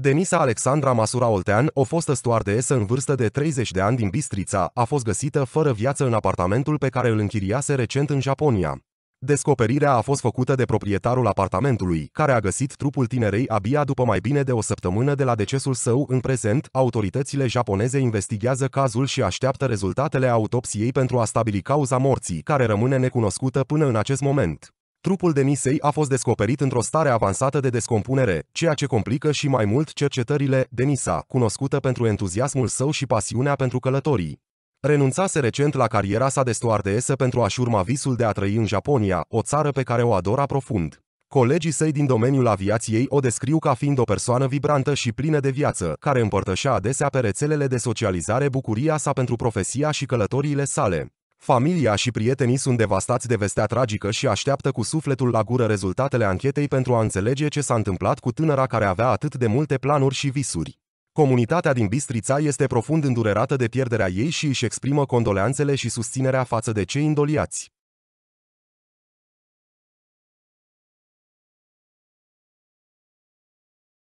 Denisa Alexandra Masura Oltean, o fostă stoardeesă în vârstă de 30 de ani din Bistrița, a fost găsită fără viață în apartamentul pe care îl închiriase recent în Japonia. Descoperirea a fost făcută de proprietarul apartamentului, care a găsit trupul tinerei abia după mai bine de o săptămână de la decesul său. În prezent, autoritățile japoneze investigează cazul și așteaptă rezultatele autopsiei pentru a stabili cauza morții, care rămâne necunoscută până în acest moment. Trupul demisei a fost descoperit într-o stare avansată de descompunere, ceea ce complică și mai mult cercetările. Denisa, cunoscută pentru entuziasmul său și pasiunea pentru călătorii, renunțase recent la cariera sa de stoardeesă pentru a-și urma visul de a trăi în Japonia, o țară pe care o adora profund. Colegii săi din domeniul aviației o descriu ca fiind o persoană vibrantă și plină de viață, care împărtășea adesea pe rețelele de socializare bucuria sa pentru profesia și călătoriile sale. Familia și prietenii sunt devastați de vestea tragică și așteaptă cu sufletul la gură rezultatele anchetei pentru a înțelege ce s-a întâmplat cu tânăra care avea atât de multe planuri și visuri. Comunitatea din Bistrița este profund îndurerată de pierderea ei și își exprimă condoleanțele și susținerea față de cei îndoliați.